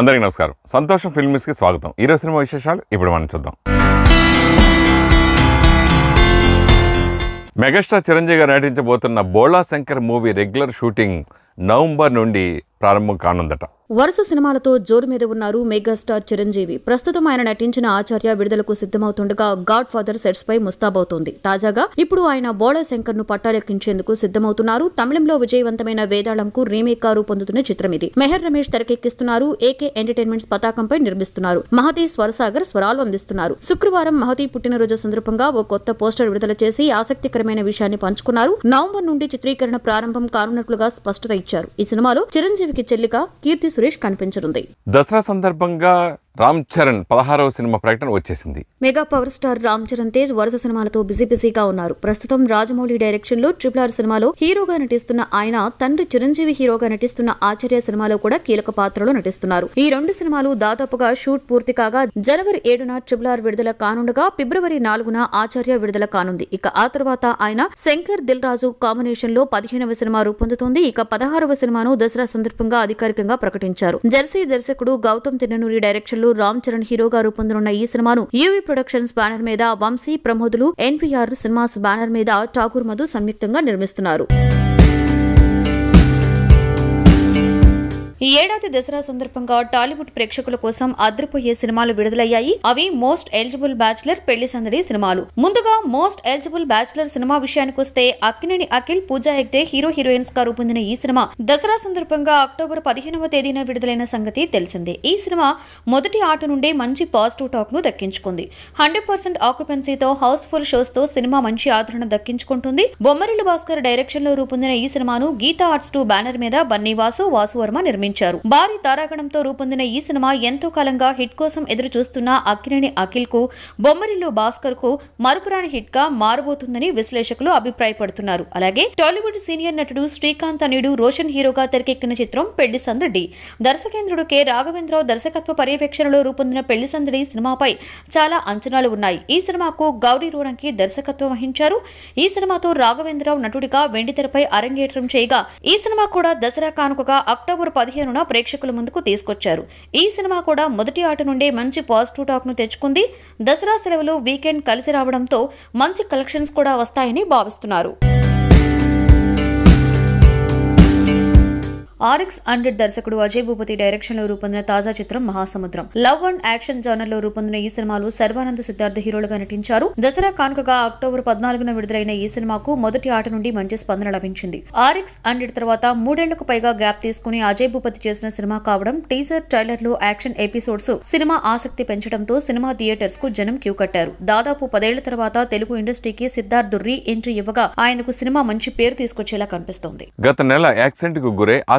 అందరికీ నమస్కారం సంతోషం ఫిల్మ్స్కి స్వాగతం ఈరోజు సినిమా విశేషాలు ఇప్పుడు మనం చూద్దాం మెగాస్టార్ చిరంజీవి గారు నటించబోతున్న Bhola Shankar movie regular shooting November నుండి ప్రారంభం కానుందట వరుస సినిమాలతో జోరు మీద ఉన్నారు మెగాస్టార్ చిరంజీవి ప్రస్తుతం ఆయన నటించిన ఆచార్య విడుదలకు సిద్ధమవుతుండగా గాడ్ ఫాదర్ సెట్స్ పై ముస్తాబవుతోంది తాజాగా ఇప్పుడు ఆయన బోళా శంకర్ ను పట్టాలెక్కించేందుకు సిద్ధమవుతున్నారు తమిళంలో విజయవంతమైన వేదాళంకు రీమేక్ కారు పొందుతున్న చిత్రం ఇది మెహర్ రమేష్ తెరకెక్కిస్తున్నారు ఏకే ఎంటర్టైన్మెంట్స్ పతాకంపై నిర్మిస్తున్నారు మహతి స్వరసాగర్ స్వరాలు అందిస్తున్నారు శుక్రవారం మహతి పుట్టినరోజు సందర్భంగా ఓ కొత్త పోస్టర్ విడుదల చేసి ఆసక్తికరమైన విషయాన్ని పంచుకున్నారు నవంబర్ నుండి చిత్రీకరణ ప్రారంభం కానున్నట్లుగా స్పష్టత ఇచ్చారు ఈ సినిమాలో చిరంజీవి కి చెల్లిక కీర్తి సురేష్ కనిపించనుంది దసరా సందర్భంగా రామ్ చరణ్ పదహారవ సినిమా ప్రకటన వచ్చేసింది mega power star Ram Charan Tej వరుస సినిమాలతో బిజీ బిజీగా ఉన్నారు ప్రస్తుతం రాజమౌళి డైరెక్షన్ లో ట్రిపుల్ ఆర్ సినిమాలో హీరోగా నటిస్తున్న ఆయన తండ్రి చిరంజీవి హీరోగా నటిస్తున్న ఆచార్య సినిమాలో కూడా కీలక పాత్రలో నటిస్తున్నారు ఈ రెండు సినిమాలు దాదాపుగా షూట్ పూర్తి కాగా జనవరి ఏడున ట్రిపుల్ ఆర్ విడుదల కానుండగా ఫిబ్రవరి నాలుగున ఆచార్య విడుదల కానుంది ఇక ఆ తర్వాత ఆయన శంకర్ దిల్ రాజు కాంబినేషన్ లో పదిహేనవ సినిమా రూపొందుతోంది ఇక పదహారవ సినిమాను దసరా సందర్భంగా అధికారికంగా ప్రకటించారు జెర్సీ దర్శకుడు గౌతమ్ తిన్ననూరి డైరెక్షన్ నేపథ్యంలో రామ్ చరణ్ హీరోగా రూపొందనున్న ఈ సినిమాను యూవీ ప్రొడక్షన్స్ బ్యానర్ మీద వంశీ ప్రమోదులు ఎన్వీఆర్ సినిమాస్ బ్యానర్ మీద ఠాకూర్ మధు సంయుక్తంగా నిర్మిస్తున్నారు ఈ ఏడాది దసరా సందర్భంగా టాలీవుడ్ ప్రేక్షకుల కోసం అదృపోయే సినిమాలు విడుదలయ్యాయి అవి మోస్ట్ ఎలిజిబుల్ బ్యాచులర్ పెళ్లి సందడి సినిమాలు ముందుగా మోస్ట్ ఎలిజిబుల్ బ్యాచులర్ సినిమా విషయానికి వస్తే అక్కినేని అఖిల్ పూజా హెగ్డే హీరో హీరోయిన్స్ గా రూపొందిన ఈ సినిమా దసరా సందర్భంగా అక్టోబర్ పదిహేనవ తేదీన విడుదలైన సంగతి తెలిసిందే ఈ సినిమా మొదటి ఆట నుండే మంచి పాజిటివ్ టాక్ ను దక్కించుకుంది హండ్రెడ్ పర్సెంట్ ఆక్యుపెన్సీతో హౌస్ఫుల్ షోస్ తో సినిమా మంచి ఆదరణ దక్కించుకుంటుంది బొమ్మరిల్లు భాస్కర్ డైరెక్షన్ లో రూపొందిన ఈ సినిమాను గీతా ఆర్ట్స్ టూ బ్యానర్ మీద బన్నీ వాసు వాసు వర్మ నిర్మించారు వెల్లడించారు భారీ తారాగణంతో రూపొందిన ఈ సినిమా ఎంతో కాలంగా హిట్ కోసం ఎదురు చూస్తున్న అక్కినేని అఖిల్ కు బొమ్మరిల్లు భాస్కర్ కు మరుపురాని హిట్ గా మారబోతుందని విశ్లేషకులు అభిప్రాయపడుతున్నారు అలాగే టాలీవుడ్ సీనియర్ నటుడు శ్రీకాంత్ అనియుడు రోషన్ హీరోగా తెరకెక్కిన చిత్రం పెళ్లి సందడి దర్శకేంద్రుడు కె రాఘవేంద్రరావు దర్శకత్వ పర్యవేక్షణలో రూపొందిన పెళ్లి సందడి సినిమాపై చాలా అంచనాలు ఉన్నాయి ఈ సినిమాకు గౌరీ రోణంకి దర్శకత్వం వహించారు ఈ సినిమాతో రాఘవేంద్రరావు నటుడిగా వెండితెరపై అరంగేట్రం చేయగా ఈ సినిమా కూడా దసరా కానుకగా అక్టోబర్ పదిహేను పదిహేనున ప్రేక్షకుల ముందుకు తీసుకొచ్చారు ఈ సినిమా కూడా మొదటి ఆట నుండే మంచి పాజిటివ్ టాక్ను తెచ్చుకుంది దసరా సెలవులు వీకెండ్ కలిసి రావడంతో మంచి కలెక్షన్స్ కూడా వస్తాయని భావిస్తున్నారు ఆర్ఎక్స్ హండ్రెడ్ దర్శకుడు అజయ్ భూపతి డైరెక్షన్ లో రూపొందిన తాజా చిత్రం మహాసముద్రం లవ్ అండ్ యాక్షన్ జానర్ లో రూపొందిన ఈ సినిమాలో సర్వానంద సిద్ధార్థ హీరోలుగా నటించారు దసరా కానుకగా అక్టోబర్ పద్నాలుగున విడుదలైన ఈ సినిమాకు మొదటి ఆట నుండి మంచి స్పందన లభించింది ఆర్ఎక్స్ హండ్రెడ్ తర్వాత మూడేళ్లకు పైగా గ్యాప్ తీసుకుని అజయ్ భూపతి చేసిన సినిమా కావడం టీజర్ ట్రైలర్ లో యాక్షన్ ఎపిసోడ్స్ సినిమా ఆసక్తి పెంచడంతో సినిమా థియేటర్స్ కు జనం క్యూ కట్టారు దాదాపు పదేళ్ల తర్వాత తెలుగు ఇండస్ట్రీకి సిద్ధార్థు రీ ఎంట్రీ ఇవ్వగా ఆయనకు సినిమా మంచి పేరు తీసుకొచ్చేలా కనిపిస్తోంది గత నెల యాక్సిడెంట్ కు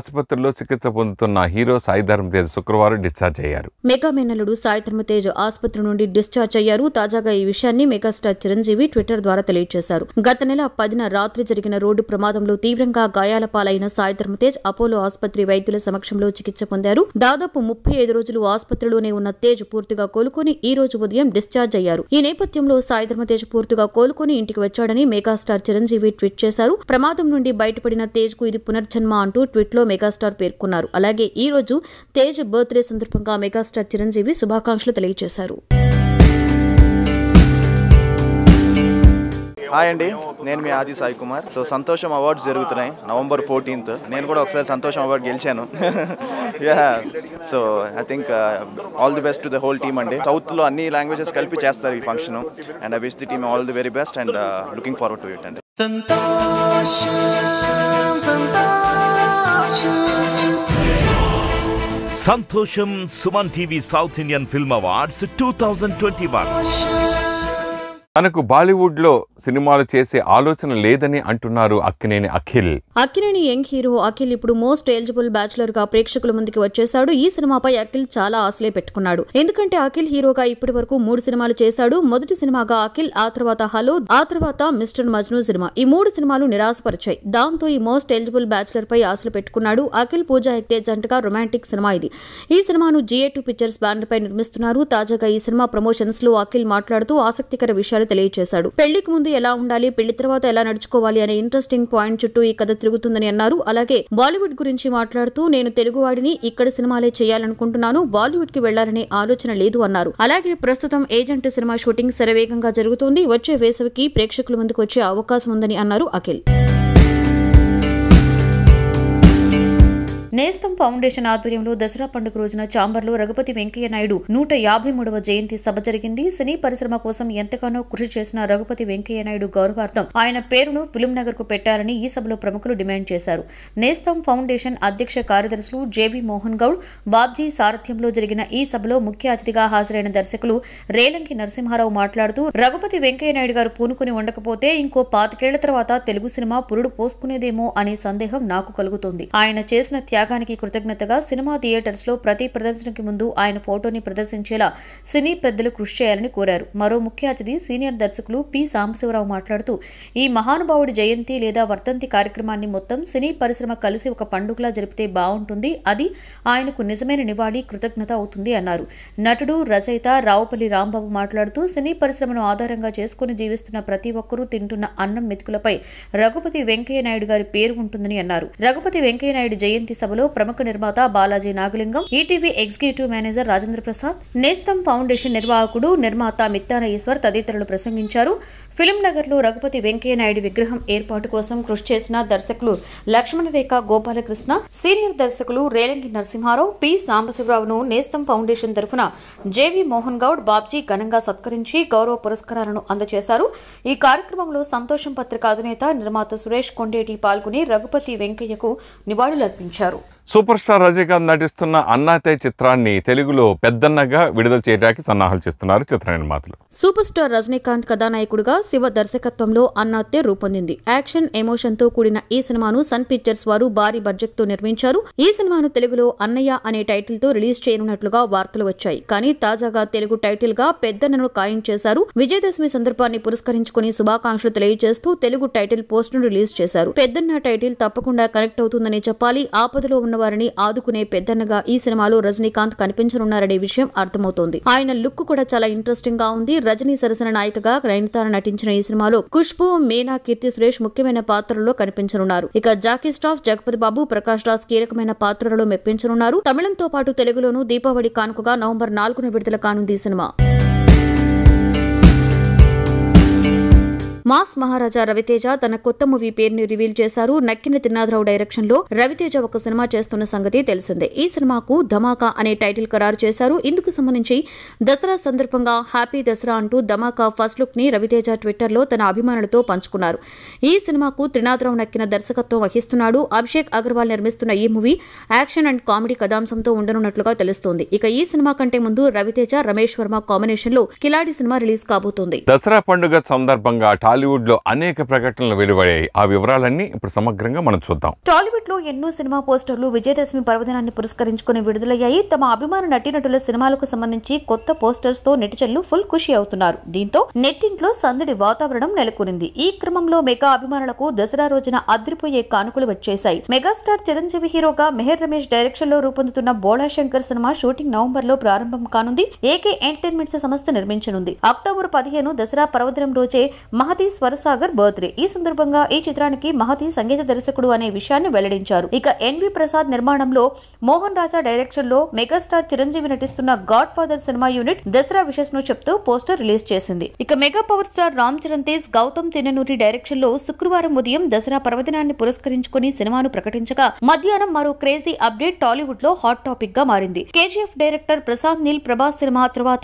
ఆసుపత్రిలో చికిత్స పొందుతున్న హీరో సాయి ధర్మతేజ్ శుక్రవారం డిశ్చార్జ్ అయ్యారు మెగా మేనలుడు సాయి ధర్మతేజ్ తేజ్ ఆసుపత్రి నుండి డిశ్చార్జ్ అయ్యారు తాజాగా ఈ విషయాన్ని మెగాస్టార్ చిరంజీవి ట్విట్టర్ ద్వారా తెలియజేశారు గత నెల పదిన రాత్రి జరిగిన రోడ్డు ప్రమాదంలో తీవ్రంగా గాయాల పాలైన సాయి ధర్మతేజ్ తేజ్ అపోలో ఆసుపత్రి వైద్యుల సమక్షంలో చికిత్స పొందారు దాదాపు ముప్పై ఐదు రోజులు ఆసుపత్రిలోనే ఉన్న తేజ్ పూర్తిగా కోలుకొని ఈ రోజు ఉదయం డిశ్చార్జ్ అయ్యారు ఈ నేపథ్యంలో సాయి ధర్మతేజ్ తేజ్ పూర్తిగా కోలుకొని ఇంటికి వచ్చాడని మెగాస్టార్ చిరంజీవి ట్వీట్ చేశారు ప్రమాదం నుండి బయటపడిన తేజ్ కు ఇది పునర్జన్మ అంటూ ట్విట్ లో మెగాస్టార్ పేర్కొన్నారు అలాగే ఈ రోజు తేజ్ బర్త్డే సందర్భంగా మెగాస్టార్ చిరంజీవి శుభాకాంక్షలు తెలియజేశారు హాయ్ అండి నేను మీ ఆది సాయి కుమార్ సో సంతోషం అవార్డ్స్ జరుగుతున్నాయి నవంబర్ ఫోర్టీన్త్ నేను కూడా ఒకసారి సంతోషం అవార్డ్ గెలిచాను yeah so I think all the best to the whole team అండి సౌత్లో అన్ని లాంగ్వేజెస్ కలిపి చేస్తారు ఈ function and I wish the team all the very best and looking forward to it అండి Santosham Suman TV South Indian film awards two thousand twenty one తనకు బాలీవుడ్ లో cinema చేసే ఆలోచన లేదని అంటున్నారు అక్కినేని అఖిల్ అక్కినేని యంగ్ హీరో అఖిల్ ఇప్పుడు మోస్ట్ ఎలిజిబుల్ బ్యాచులర్ గా ప్రేక్షకుల ముందుకు వచ్చేసాడు ఈ సినిమాపై అఖిల్ చాలా ఆశలే పెట్టుకున్నాడు ఎందుకంటే అఖిల్ హీరోగా ఇప్పటి వరకు మూడు సినిమాలు చేశాడు మొదటి సినిమాగా అఖిల్ ఆ తర్వాత హలో ఆ తర్వాత మిస్టర్ మజ్ను సినిమా ఈ మూడు సినిమాలు నిరాశపరిచాయి దాంతో ఈ మోస్ట్ ఎలిజిబుల్ బ్యాచులర్ పై ఆశలు పెట్టుకున్నాడు అఖిల్ పూజా హెక్టే జంటగా రొమాంటిక్ సినిమా ఇది ఈ సినిమాను జిఏ టూ పిక్చర్స్ బ్యానర్ పై నిర్మిస్తున్నారు తాజాగా ఈ సినిమా ప్రమోషన్స్ లో అఖిల్ మాట్లాడుతూ ఆసక్తికర విషయాలు గారు తెలియజేశాడు పెళ్లికి ముందు ఎలా ఉండాలి పెళ్లి తర్వాత ఎలా నడుచుకోవాలి అనే ఇంట్రెస్టింగ్ పాయింట్ చుట్టూ ఈ కథ తిరుగుతుందని అన్నారు అలాగే బాలీవుడ్ గురించి మాట్లాడుతూ నేను తెలుగువాడిని ఇక్కడ సినిమాలే చేయాలనుకుంటున్నాను బాలీవుడ్ కి వెళ్లాలనే ఆలోచన లేదు అన్నారు అలాగే ప్రస్తుతం ఏజెంట్ సినిమా షూటింగ్ శరవేగంగా జరుగుతోంది వచ్చే వేసవికి ప్రేక్షకుల ముందుకు వచ్చే అవకాశం ఉందని అన్నారు అఖిల్ నేస్తం ఫౌండేషన్ ఆధ్వర్యంలో దసరా పండుగ రోజున చాంబర్లో రఘుపతి వెంకయ్య నాయుడు నూట యాభై మూడవ జయంతి సభ జరిగింది సినీ పరిశ్రమ కోసం ఎంతగానో కృషి చేసిన రఘుపతి వెంకయ్య నాయుడు గౌరవార్థం ఆయన పేరును ఫిలింనగర్ కు పెట్టాలని ఈ సభలో ప్రముఖులు డిమాండ్ చేశారు నేస్తం ఫౌండేషన్ అధ్యక్ష కార్యదర్శులు జేవి మోహన్ గౌడ్ బాబ్జీ సారథ్యంలో జరిగిన ఈ సభలో ముఖ్య అతిథిగా హాజరైన దర్శకులు రేలంకి నరసింహారావు మాట్లాడుతూ రఘుపతి వెంకయ్య నాయుడు గారు పూనుకుని ఉండకపోతే ఇంకో పాతికేళ్ల తర్వాత తెలుగు సినిమా పురుడు పోసుకునేదేమో అనే సందేహం నాకు కలుగుతుంది ఆయన చేసిన త్యాగ త్యాగానికి కృతజ్ఞతగా సినిమా లో ప్రతి ప్రదర్శనకి ముందు ఆయన ఫోటోని ప్రదర్శించేలా సినీ పెద్దలు కృషి చేయాలని కోరారు మరో ముఖ్య అతిథి సీనియర్ దర్శకులు పి సాంబశివరావు మాట్లాడుతూ ఈ మహానుభావుడి జయంతి లేదా వర్ధంతి కార్యక్రమాన్ని మొత్తం సినీ పరిశ్రమ కలిసి ఒక పండుగలా జరిపితే బాగుంటుంది అది ఆయనకు నిజమైన నివాళి కృతజ్ఞత అవుతుంది అన్నారు నటుడు రచయిత రావుపల్లి రాంబాబు మాట్లాడుతూ సినీ పరిశ్రమను ఆధారంగా చేసుకుని జీవిస్తున్న ప్రతి ఒక్కరూ తింటున్న అన్నం మెతుకులపై రఘుపతి వెంకయ్య నాయుడు గారి పేరు ఉంటుందని అన్నారు రఘుపతి వెంకయ్య నాయుడు జయంతి సభలో ప్రముఖ నిర్మాత Balaji Nagalingam ETV executive manager Rajendra Prasad Nestham foundation నిర్వాహకుడు నిర్మాత మిత్తాన ఈశ్వర్ తదితరులు ప్రసంగించారు ఫిలిం నగర్ లో రఘుపతి వెంకయ్యనాయుడు విగ్రహం ఏర్పాటు కోసం కృషి చేసిన దర్శకులు రేఖ గోపాలకృష్ణ సీనియర్ దర్శకులు రేలంగి నరసింహారావు పి సాంబశివరావును నేస్తం ఫౌండేషన్ తరఫున జేవి మోహన్ గౌడ్ బాబ్జీ ఘనంగా సత్కరించి గౌరవ పురస్కారాలను అందజేశారు ఈ కార్యక్రమంలో సంతోషం పత్రిక అధినేత నిర్మాత సురేష్ కొండేటి పాల్గొని రఘుపతి వెంకయ్యకు నివాళులర్పించారు సూపర్ స్టార్ రజనీకాంత్ నటిస్తున్న అన్నాతే చిత్రాన్ని తెలుగులో పెద్దన్నగా విడుదల చేయడానికి సన్నాహాలు చేస్తున్నారు చిత్ర నిర్మాతలు సూపర్ స్టార్ రజనీకాంత్ కథానాయకుడుగా శివ దర్శకత్వంలో అన్నాతే రూపొందింది యాక్షన్ ఎమోషన్ తో కూడిన ఈ సినిమాను సన్ పిక్చర్స్ వారు భారీ బడ్జెట్ తో నిర్మించారు ఈ సినిమాను తెలుగులో అన్నయ్య అనే టైటిల్ తో రిలీజ్ చేయనున్నట్లుగా వార్తలు వచ్చాయి కానీ తాజాగా తెలుగు టైటిల్ గా పెద్దన్నను ఖాయం చేశారు విజయదశమి సందర్భాన్ని పురస్కరించుకుని శుభాకాంక్షలు తెలియజేస్తూ తెలుగు టైటిల్ పోస్ట్ ను రిలీజ్ చేశారు పెద్దన్న టైటిల్ తప్పకుండా కనెక్ట్ అవుతుందని చెప్పాలి ఆపదలో ఉన్న వారిని ఆదుకునే పెద్దన్నగా ఈ సినిమాలో రజనీకాంత్ కనిపించనున్నారనే విషయం అర్థమవుతోంది ఆయన లుక్ కూడా చాలా ఇంట్రెస్టింగ్ గా ఉంది రజనీ సరసన నాయికగా నయనతార నటించిన ఈ సినిమాలో ఖుష్బు మీనా కీర్తి సురేష్ ముఖ్యమైన పాత్రల్లో కనిపించనున్నారు ఇక జాకీ స్టాఫ్ జగపతి బాబు ప్రకాష్ రాజ్ కీలకమైన పాత్రలలో మెప్పించనున్నారు తమిళంతో పాటు తెలుగులోనూ దీపావళి కానుకగా నవంబర్ నాలుగున విడుదల కానుంది ఈ సినిమా మాస్ మహారాజా రవితేజ తన కొత్త మూవీ పేరుని రివీల్ చేశారు నక్కిన తిన్నాథరావు డైరెక్షన్ లో రవితేజ ఒక సినిమా చేస్తున్న సంగతి తెలిసిందే ఈ సినిమాకు ధమాకా అనే టైటిల్ ఖరారు చేశారు ఇందుకు సంబంధించి దసరా సందర్భంగా హ్యాపీ దసరా అంటూ ధమాకా ఫస్ట్ లుక్ ని రవితేజ ట్విట్టర్ లో తన అభిమానులతో పంచుకున్నారు ఈ సినిమాకు త్రినాథరావు నక్కిన దర్శకత్వం వహిస్తున్నాడు అభిషేక్ అగర్వాల్ నిర్మిస్తున్న ఈ మూవీ యాక్షన్ అండ్ కామెడీ కథాంశంతో ఉండనున్నట్లుగా తెలుస్తోంది ఇక ఈ సినిమా కంటే ముందు రవితేజ రమేష్ వర్మ కాంబినేషన్ లో కిలాడి సినిమా రిలీజ్ కాబోతోంది దసరా పండుగ సందర్భంగా టాలీవుడ్లో అనేక ప్రకటనలు వెలువడాయి ఆ వివరాలన్నీ ఇప్పుడు సమగ్రంగా మనం చూద్దాం లో ఎన్నో సినిమా పోస్టర్లు విజయదశమి పర్వదినాన్ని పురస్కరించుకుని విడుదలయ్యాయి తమ అభిమాన నటీనటుల సినిమాలకు సంబంధించి కొత్త పోస్టర్స్ తో నెటిజన్లు ఫుల్ ఖుషి అవుతున్నారు దీంతో నెట్టింట్లో సందడి వాతావరణం నెలకొనింది ఈ క్రమంలో మెగా అభిమానులకు దసరా రోజున అదిరిపోయే కానుకలు వచ్చేశాయి మెగాస్టార్ చిరంజీవి హీరోగా మెహర్ రమేష్ డైరెక్షన్ లో రూపొందుతున్న Bhola Shankar cinema shooting November లో ప్రారంభం కానుంది ఏకే ఎంటర్టైన్మెంట్స్ సంస్థ నిర్మించనుంది అక్టోబర్ పదిహేను దసరా పర్వదినం రోజే మహతి మహతి స్వరసాగర్ బర్త్డే ఈ సందర్భంగా ఈ చిత్రానికి మహతి సంగీత దర్శకుడు అనే విషయాన్ని వెల్లడించారు ఇక ఎన్వి ప్రసాద్ నిర్మాణంలో మోహన్ రాజా డైరెక్షన్ లో మెగాస్టార్ చిరంజీవి నటిస్తున్న godfather cinema unit Dasara wishes ను చెప్తూ పోస్టర్ రిలీజ్ చేసింది ఇక mega power star Ram Charan Tej Gautam Tinnanuri direction లో శుక్రవారం ఉదయం దసరా పర్వదినాన్ని పురస్కరించుకుని సినిమాను ప్రకటించగా మధ్యాహ్నం మరో క్రేజీ అప్డేట్ టాలీవుడ్ లో హాట్ టాపిక్ గా మారింది KGF director Prashanth Neel Prabhas cinema తర్వాత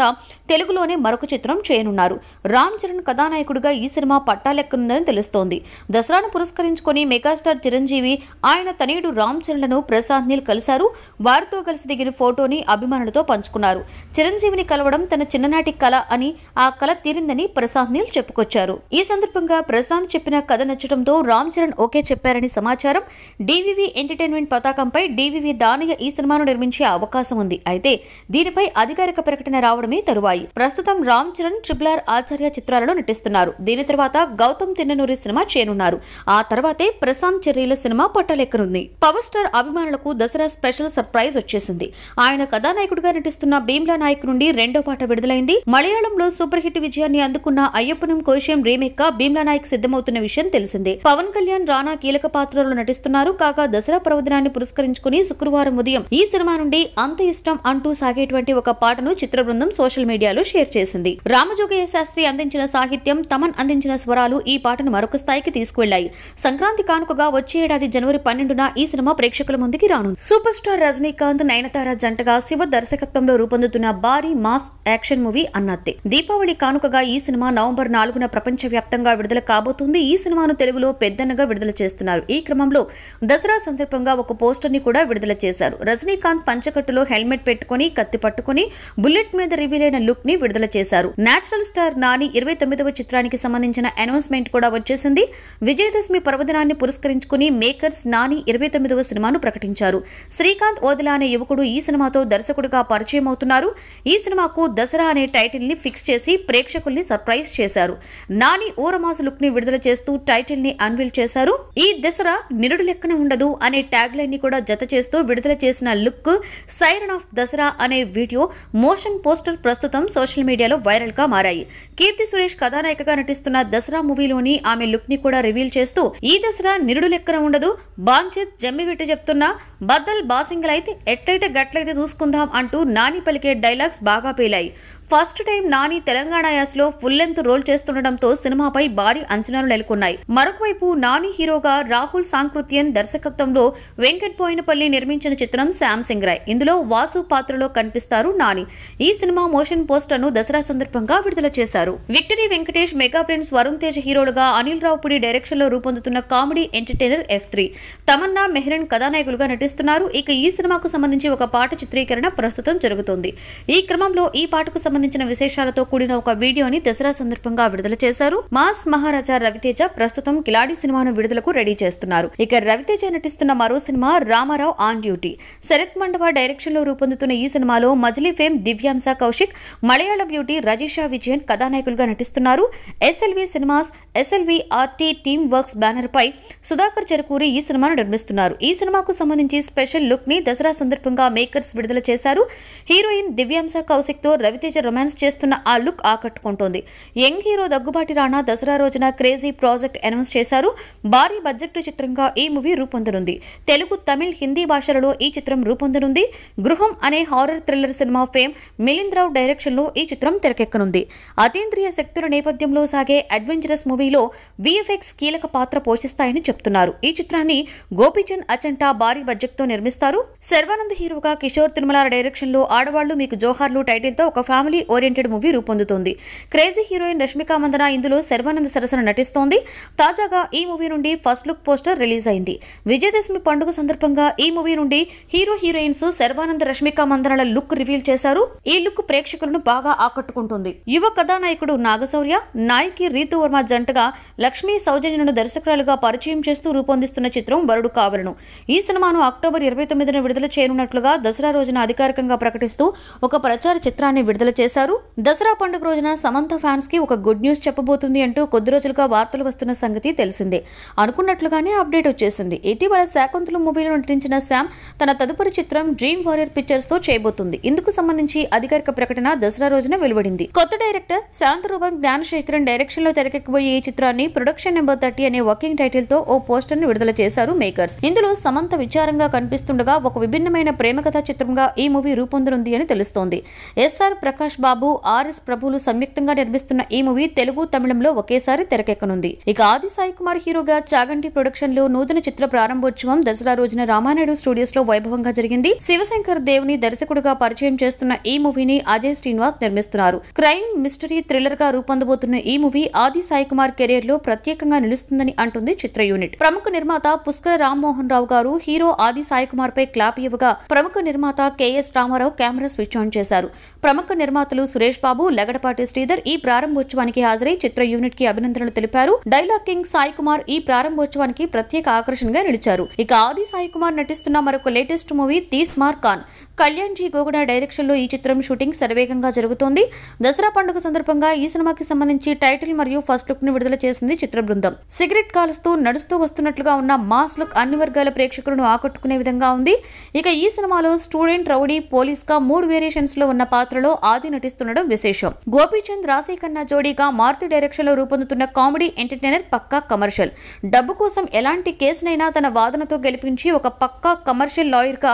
తెలుగులోనే మరొక చిత్రం చేయనున్నారు రామ్ చరణ్ కథానాయకుడిగా ఈ సినిమా సినిమా పట్టాలెక్కనుందని తెలుస్తోంది దసరాను పురస్కరించుకొని మెగాస్టార్ చిరంజీవి ఆయన తనయుడు రామ్ చరణ్లను ప్రశాంత్ నీల్ కలిశారు వారితో కలిసి దిగిన ఫోటోని అభిమానులతో పంచుకున్నారు చిరంజీవిని కలవడం తన చిన్ననాటి కళ అని ఆ కళ తీరిందని ప్రశాంత్ నీల్ చెప్పుకొచ్చారు ఈ సందర్భంగా ప్రశాంత్ చెప్పిన కథ నచ్చడంతో రామ్ చరణ్ ఓకే చెప్పారని సమాచారం డివివి ఎంటర్టైన్మెంట్ పతాకంపై డివివి దానయ్య ఈ సినిమాను నిర్మించే అవకాశం ఉంది అయితే దీనిపై అధికారిక ప్రకటన రావడమే తరువాయి ప్రస్తుతం రామ్ చరణ్ ట్రిపుల్ ఆర్ ఆచార్య చిత్రాలలో నటిస్తున్నారు దీని తర్వాత తర్వాత గౌతమ్ తిన్ననూరి సినిమా చేయనున్నారు ఆ తర్వాతే ప్రశాంత్ చెర్రీల సినిమా పట్టలెక్కనుంది పవర్ స్టార్ అభిమానులకు దసరా స్పెషల్ సర్ప్రైజ్ వచ్చేసింది ఆయన కథానాయకుడిగా నటిస్తున్న భీమ్లా నాయక్ నుండి రెండో పాట విడుదలైంది మలయాళంలో సూపర్ హిట్ విజయాన్ని అందుకున్న అయ్యప్పనం కోశం రీమేక్ గా భీమ్లా నాయక్ సిద్ధమవుతున్న విషయం తెలిసిందే పవన్ కళ్యాణ్ రానా కీలక పాత్రలో నటిస్తున్నారు కాగా దసరా పర్వదినాన్ని పురస్కరించుకుని శుక్రవారం ఉదయం ఈ సినిమా నుండి అంత ఇష్టం అంటూ సాగేటువంటి ఒక పాటను చిత్ర బృందం సోషల్ మీడియాలో షేర్ చేసింది రామజోగయ్య శాస్త్రి అందించిన సాహిత్యం తమన్ అందించిన ఆలపించిన స్వరాలు ఈ పాటను మరొక స్థాయికి తీసుకువెళ్లాయి సంక్రాంతి కానుకగా వచ్చే ఏడాది జనవరి పన్నెండున ఈ సినిమా ప్రేక్షకుల ముందుకి రాను సూపర్ స్టార్ రజనీకాంత్ నయనతార జంటగా శివ దర్శకత్వంలో రూపొందుతున్న భారీ mass action movie Annaatthe Deepavali కానుకగా ఈ సినిమా నవంబర్ నాలుగున ప్రపంచవ్యాప్తంగా విడుదల కాబోతుంది ఈ సినిమాను తెలుగులో పెద్దన్నగా విడుదల చేస్తున్నారు ఈ క్రమంలో దసరా సందర్భంగా ఒక పోస్టర్ ని కూడా విడుదల చేశారు రజనీకాంత్ పంచకట్టులో హెల్మెట్ పెట్టుకుని కత్తి పట్టుకుని బుల్లెట్ మీద రివీల్ అయిన లుక్ ని విడుదల చేశారు నేచురల్ స్టార్ నాని ఇరవై తొమ్మిదవ చిత్రానికి సంబంధించి సంబంధించిన అనౌన్స్మెంట్ కూడా వచ్చేసింది విజయదశమి పర్వదినాన్ని పురస్కరించుకుని మేకర్స్ నాని ఇరవై తొమ్మిదవ సినిమాను ప్రకటించారు శ్రీకాంత్ ఓదెలా అనే యువకుడు ఈ సినిమాతో దర్శకుడిగా పరిచయం అవుతున్నారు ఈ సినిమాకు దసరా అనే ని ఫిక్స్ చేసి ప్రేక్షకుల్ని సర్ప్రైజ్ చేశారు నాని ఊరమాస లుక్ ని విడుదల చేస్తూ టైటిల్ ని అన్విల్ చేశారు ఈ దసరా నిరుడు లెక్కన ఉండదు అనే ట్యాగ్ లైన్ ని కూడా జత చేస్తూ విడుదల చేసిన లుక్ సైరన్ ఆఫ్ దసరా అనే వీడియో మోషన్ పోస్టర్ ప్రస్తుతం సోషల్ మీడియాలో వైరల్ గా మారాయి కీర్తి సురేష్ కథానాయికగా నటిస్తున్న దసరా మూవీలోని ఆమె లుక్ ని కూడా రివీల్ చేస్తూ ఈ దసరా నిరుడు లెక్కన ఉండదు బాంచిత్ జమ్మివిట్టి చెప్తున్నా బద్దల్ బాసింగల్ అయితే ఎట్లయితే గట్లయితే చూసుకుందాం అంటూ నాని పలికే డైలాగ్స్ బాగా పేలాయి ఫస్ట్ టైం నాని తెలంగాణ యాస్లో ఫుల్ లెంత్ రోల్ చేస్తుండటంతో సినిమాపై భారీ అంచనాలు నెలకొన్నాయి మరొకవైపు నాని హీరోగా రాహుల్ సాంకృత్యన్ దర్శకత్వంలో వెంకట్ పోయినపల్లి నిర్మించిన చిత్రం శ్యామ్ సింగ్ రాయ్ ఇందులో వాసు పాత్రలో కనిపిస్తారు నాని ఈ సినిమా మోషన్ పోస్టర్ను దసరా సందర్భంగా విడుదల చేశారు victory Venkatesh mega prince Varun Tej హీరోలుగా అనిల్ రావుపుడి లో రూపొందుతున్న comedy entertainer F three Tamannaah Mehreen కథానాయకులుగా నటిస్తున్నారు ఇక ఈ సినిమాకు సంబంధించి ఒక పాట చిత్రీకరణ ప్రస్తుతం జరుగుతోంది ఈ క్రమంలో ఈ పాటకు సంబంధించి సంబంధించిన విశేషాలతో కూడిన ఒక వీడియోని దసరా సందర్భంగా విడుదల చేశారు మాస్ మహారాజా రవితేజ ప్రస్తుతం కిలాడి సినిమాను విడుదలకు రెడీ చేస్తున్నారు ఇక రవితేజ నటిస్తున్న మరో cinema Ramarao on duty Sarath Mandava direction లో రూపొందుతున్న ఈ సినిమాలో మజిలీ ఫేమ్ దివ్యాంశ కౌశిక్ మలయాళ బ్యూటీ రజిషా విజయన్ కథానాయకులుగా నటిస్తున్నారు SLV cinemas SLV RT team works banner పై సుధాకర్ చెరుకూరి ఈ సినిమాను నిర్మిస్తున్నారు ఈ సినిమాకు సంబంధించి స్పెషల్ లుక్ ని దసరా సందర్భంగా మేకర్స్ విడుదల చేశారు హీరోయిన్ దివ్యాంశ కౌశిక్ తో రవితేజ రొమాన్స్ చేస్తున్న ఆ లుక్ ఆకట్టుకుంటోంది యంగ్ హీరో దగ్గుబాటి రాణా దసరా రోజున క్రేజీ ప్రాజెక్ట్ అనౌన్స్ చేశారు భారీ బడ్జెట్ చిత్రంగా ఈ మూవీ రూపొందనుంది తెలుగు తమిళ్ హిందీ భాషలలో ఈ చిత్రం రూపొందనుంది గృహం అనే horror thriller cinema fame Milind Rao డైరెక్షన్లో ఈ చిత్రం తెరకెక్కనుంది అతీంద్రియ శక్తుల నేపథ్యంలో సాగే అడ్వెంచరస్ మూవీలో విఎఫ్ఎక్స్ కీలక పాత్ర పోషిస్తాయని చెప్తున్నారు ఈ చిత్రాన్ని గోపీచంద్ అచంటా భారీ బడ్జెట్తో నిర్మిస్తారు శర్వానంద్ హీరోగా కిషోర్ తిరుమల డైరెక్షన్లో ఆడవాళ్లు మీకు జోహార్లు టైటిల్తో ఒక ఫ్యామిలీ ఫ్యామిలీ ఓరియంటెడ్ మూవీ రూపొందుతోంది క్రేజీ హీరోయిన్ రష్మిక మందన ఇందులో శర్వానంద సరసన నటిస్తోంది తాజాగా ఈ మూవీ నుండి ఫస్ట్ లుక్ పోస్టర్ రిలీజ్ అయింది విజయదశమి పండుగ సందర్భంగా ఈ మూవీ నుండి హీరో హీరోయిన్స్ శర్వానంద రష్మిక మందనల లుక్ రివీల్ చేశారు ఈ లుక్ ప్రేక్షకులను బాగా ఆకట్టుకుంటుంది యువ కథానాయకుడు నాగశౌర్య నాయకి రీతు వర్మ జంటగా లక్ష్మీ సౌజన్యను దర్శకురాలుగా పరిచయం చేస్తూ రూపొందిస్తున్న చిత్రం వరుడు కావలను ఈ సినిమాను అక్టోబర్ ఇరవై తొమ్మిదిన విడుదల చేయనున్నట్లుగా దసరా రోజున అధికారికంగా ప్రకటిస్తూ ఒక ప్రచార చిత్రాన్ని విడుదల చేశారు దసరా పండుగ రోజున సమంత ఫ్యాన్స్ కి ఒక గుడ్ న్యూస్ చెప్పబోతుంది అంటూ కొద్ది రోజులుగా వార్తలు వస్తున్న సంగతి తెలిసిందే అనుకున్నట్లుగానే అప్డేట్ వచ్చేసింది ఇటీవల శాకుంతలు మూవీలో నటించిన శామ్ తన తదుపరి చిత్రం డ్రీమ్ వారియర్ పిక్చర్స్తో చేయబోతుంది ఇందుకు సంబంధించి అధికారిక ప్రకటన దసరా రోజున వెలువడింది కొత్త డైరెక్టర్ శాంత రూపం జ్ఞానశేఖరన్ లో తెరకెక్కబోయే ఈ చిత్రాన్ని ప్రొడక్షన్ నెంబర్ థర్టీ అనే వర్కింగ్ టైటిల్ తో ఓ పోస్టర్ను విడుదల చేశారు మేకర్స్ ఇందులో సమంత విచారంగా కనిపిస్తుండగా ఒక విభిన్నమైన ప్రేమ కథా చిత్రంగా ఈ మూవీ రూపొందనుంది అని తెలుస్తోంది ఎస్ఆర్ ప్రకాష్ ప్రకాష్ బాబు ఆర్ఎస్ ప్రభులు సంయుక్తంగా నిర్మిస్తున్న ఈ మూవీ తెలుగు తమిళంలో ఒకేసారి తెరకెక్కనుంది ఇక ఆది సాయి కుమార్ హీరోగా చాగంటి ప్రొడక్షన్ లో నూతన చిత్ర ప్రారంభోత్సవం దసరా రోజున రామానాయుడు స్టూడియోస్ లో వైభవంగా జరిగింది శివశంకర్ దేవ్ దర్శకుడుగా పరిచయం చేస్తున్న ఈ మూవీని అజయ్ శ్రీనివాస్ నిర్మిస్తున్నారు క్రైమ్ మిస్టరీ థ్రిల్లర్ గా రూపొందబోతున్న ఈ మూవీ ఆది సాయి కుమార్ కెరీర్ లో ప్రత్యేకంగా నిలుస్తుందని అంటుంది చిత్ర యూనిట్ ప్రముఖ నిర్మాత పుష్కర రామ్మోహన్ రావు గారు హీరో ఆది సాయి కుమార్ పై క్లాప్ ఇవ్వగా ప్రముఖ నిర్మాత KS Ramarao camera switch on చేశారు ప్రముఖ నిర్మాత నిర్మాతలు సురేష్ బాబు లగడపాటి శ్రీధర్ ఈ ప్రారంభోత్సవానికి హాజరై చిత్ర యూనిట్ కి అభినందనలు తెలిపారు డైలాగ్ కింగ్ సాయి కుమార్ ఈ ప్రారంభోత్సవానికి ప్రత్యేక ఆకర్షణగా నిలిచారు ఇక ఆది సాయి కుమార్ నటిస్తున్న మరొక లేటెస్ట్ మూవీ తీస్ మార్ ఖాన్ కళ్యాణ్ జీ డైరెక్షన్ లో ఈ చిత్రం షూటింగ్ శరవేగంగా జరుగుతోంది దసరా పండుగ సందర్భంగా ఈ సినిమాకి సంబంధించి టైటిల్ మరియు ఫస్ట్ లుక్ ని విడుదల చేసింది చిత్ర బృందం సిగరెట్ కాలుస్తూ నడుస్తూ వస్తున్నట్లుగా ఉన్న మాస్ లుక్ అన్ని వర్గాల ప్రేక్షకులను ఆకట్టుకునే విధంగా ఉంది ఇక ఈ సినిమాలో స్టూడెంట్ రౌడీ పోలీస్ గా మూడు వేరియేషన్స్ లో ఉన్న పాత్రలో ఆది నటిస్తుండడం విశేషం గోపీచంద్ రాశీ కన్నా జోడీగా మారుతి డైరెక్షన్ లో రూపొందుతున్న కామెడీ ఎంటర్టైనర్ పక్కా కమర్షియల్ డబ్బు కోసం ఎలాంటి కేసునైనా తన వాదనతో గెలిపించి ఒక పక్కా కమర్షియల్ లాయర్ గా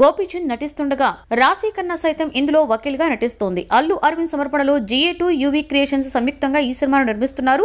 గోపీచంద్ నటిస్తున్న చేస్తుండగా రాశి కన్నా సైతం ఇందులో గా నటిస్తోంది అల్లు అరవింద్ సమర్పణలో జిఏ టూ యువీ క్రియేషన్స్ సంయుక్తంగా ఈ సినిమాను నిర్మిస్తున్నారు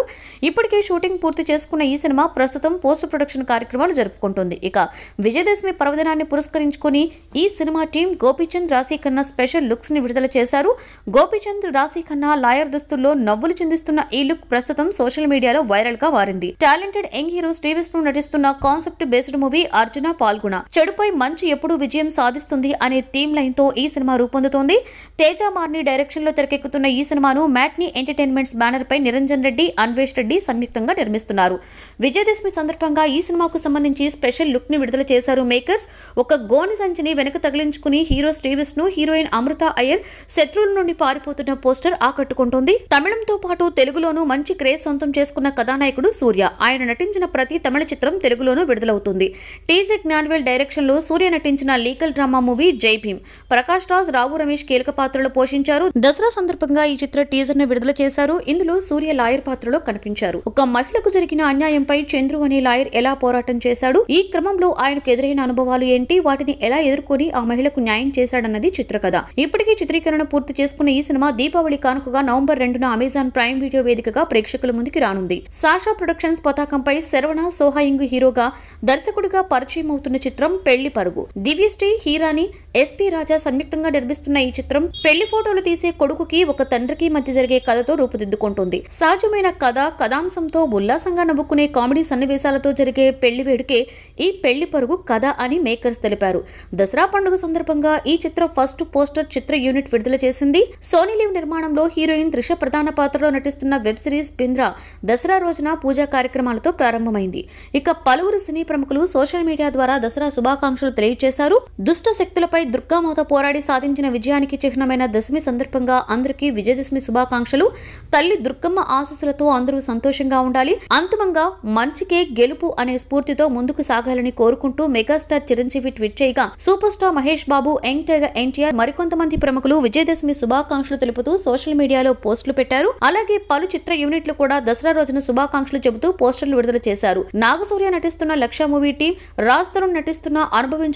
ఇప్పటికే షూటింగ్ పూర్తి చేసుకున్న ఈ సినిమా ప్రస్తుతం పోస్ట్ ప్రొడక్షన్ కార్యక్రమాలు జరుపుకుంటుంది ఇక విజయదశమి పర్వదినాన్ని పురస్కరించుకుని ఈ సినిమా టీం గోపీచంద్ రాశి ఖన్నా స్పెషల్ లుక్స్ ని విడుదల చేశారు గోపీచంద్ రాశి ఖన్నా లాయర్ దుస్తుల్లో నవ్వులు చెందిస్తున్న ఈ లుక్ ప్రస్తుతం సోషల్ మీడియాలో వైరల్ గా మారింది talented young hero Sri Vishnu నటిస్తున్న కాన్సెప్ట్ బేస్డ్ మూవీ అర్జున పాల్గొన చెడుపై మంచి ఎప్పుడూ విజయం సాధిస్తుంది అనే థీమ్ లైన్ తో ఈ సినిమా రూపొందుతోంది తేజ మార్ని డైరెక్షన్లో తెరకెక్కుతున్న ఈ సినిమాను మ్యాట్నీ ఎంటర్టైన్మెంట్స్ బ్యానర్ పై నిరంజన్ రెడ్డి అన్వేష్ రెడ్డి సంయుక్తంగా నిర్మిస్తున్నారు విజయదశమి సందర్భంగా ఈ సినిమాకు సంబంధించి స్పెషల్ లుక్ ని విడుదల చేశారు మేకర్స్ ఒక గోని సంచిని వెనక తగిలించుకుని హీరో శ్రీవిష్ణు హీరోయిన్ అమృత అయ్యర్ శత్రువుల నుండి పారిపోతున్న పోస్టర్ ఆకట్టుకుంటుంది తమిళంతో పాటు తెలుగులోనూ మంచి క్రేజ్ సొంతం చేసుకున్న కథానాయకుడు సూర్య ఆయన నటించిన ప్రతి తమిళ చిత్రం తెలుగులోనూ విడుదలవుతుంది టీజే జ్ఞాన్వేల్ లో సూర్య నటించిన లీగల్ డ్రామా మూవీ జై జై భీమ్ ప్రకాష్ రాజ్ రావు రమేష్ కీలక పాత్రలు పోషించారు దసరా సందర్భంగా ఈ చిత్ర టీజర్ ను విడుదల చేశారు ఇందులో సూర్య లాయర్ పాత్రలో కనిపించారు ఒక మహిళకు జరిగిన అన్యాయంపై చంద్రు అనే లాయర్ ఎలా పోరాటం చేశాడు ఈ క్రమంలో ఆయనకు ఎదురైన అనుభవాలు ఏంటి వాటిని ఎలా ఎదుర్కొని ఆ మహిళకు న్యాయం చేశాడన్నది చిత్రకథ ఇప్పటికీ చిత్రీకరణ పూర్తి చేసుకున్న ఈ సినిమా దీపావళి కానుకగా నవంబర్ రెండున అమెజాన్ ప్రైమ్ వీడియో వేదికగా ప్రేక్షకుల ముందుకి రానుంది సాషా ప్రొడక్షన్స్ పతాకంపై శరవణ సోహాయింగ్ హీరోగా దర్శకుడిగా పరిచయం అవుతున్న చిత్రం పెళ్లి పరుగు దివ్యశ్రీ హీరాని ఎస్పీ రాజా సంయుక్తంగా నిర్మిస్తున్న ఈ చిత్రం పెళ్లి ఫోటోలు తీసే కొడుకుకి ఒక తండ్రికి మధ్య జరిగే కథతో రూపుదిద్దుకుంటుంది సహజమైన కథ కథాంశంతో ఉల్లాసంగా నవ్వుకునే కామెడీ సన్నివేశాలతో జరిగే పెళ్లి వేడుకే ఈ పెళ్లి పరుగు కథ అని మేకర్స్ తెలిపారు దసరా పండుగ సందర్భంగా ఈ చిత్రం ఫస్ట్ పోస్టర్ చిత్ర యూనిట్ విడుదల చేసింది సోనీ లీవ్ నిర్మాణంలో హీరోయిన్ త్రిష ప్రధాన పాత్రలో నటిస్తున్న వెబ్ సిరీస్ బింద్రా దసరా రోజున పూజా కార్యక్రమాలతో ప్రారంభమైంది ఇక పలువురు సినీ ప్రముఖులు సోషల్ మీడియా ద్వారా దసరా శుభాకాంక్షలు తెలియజేశారు దుష్ట శక్తులపై దుర్గామాత పోరాడి సాధించిన విజయానికి చిహ్నమైన దశమి సందర్భంగా అందరికీ విజయదశమి శుభాకాంక్షలు తల్లి దుర్గమ్మ ఆశస్సులతో అందరూ సంతోషంగా ఉండాలి అంతిమంగా మంచికే గెలుపు అనే స్ఫూర్తితో ముందుకు సాగాలని కోరుకుంటూ మెగాస్టార్ చిరంజీవి ట్వీట్ చేయగా super star Mahesh Babu young tiger NTR మరికొంతమంది ప్రముఖులు విజయదశమి శుభాకాంక్షలు తెలుపుతూ సోషల్ మీడియాలో పోస్టులు పెట్టారు అలాగే పలు చిత్ర యూనిట్లు కూడా దసరా రోజున శుభాకాంక్షలు చెబుతూ పోస్టర్లు విడుదల చేశారు నాగసూర్య నటిస్తున్న లక్ష మూవీ టీం రాజ్ తరుణ్ నటిస్తున్న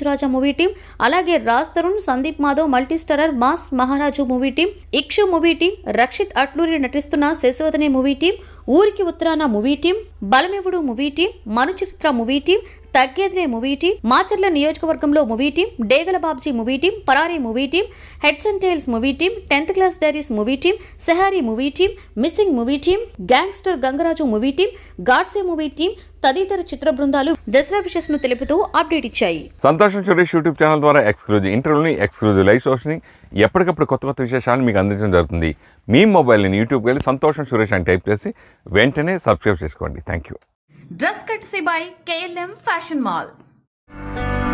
రాజా మూవీ టీం అలాగే Raj Raj Tarun Sandeep Madhav multistarrer mass Maharaju movie team Ikshu movie team Rakshit Atluri నటిస్తున్న శశోధనే మూవీ టీం ఊరికి ఉత్తరాన movie team Balamevvadu movie team Manuchitra movie team Taggedhe movie team Macherla నియోజకవర్గంలో movie team Degala Babji movie team Parari movie team heads and tails movie team tenth class diaries movie team Sehari movie team missing movie team gangster Gangaraju movie team Godse movie team తదితర చిత్ర బృందాలు Dasara wishes ను తెలుపుతూ update ఇచ్చాయి Santosham Suresh YouTube channel ద్వారా exclusive ఇంటర్వ్యూని exclusive live ని ఎప్పటికప్పుడు కొత్త కొత్త విశేషాలను మీకు అందించడం జరుగుతుంది మీ మొబైల్ని యూట్యూబ్ వెళ్ళి సంతోషం సురేష్ అని టైప్ చేసి వెంటనే సబ్స్క్రైబ్ చేసుకోండి thank you Dress cut by KLM Fashion Mall.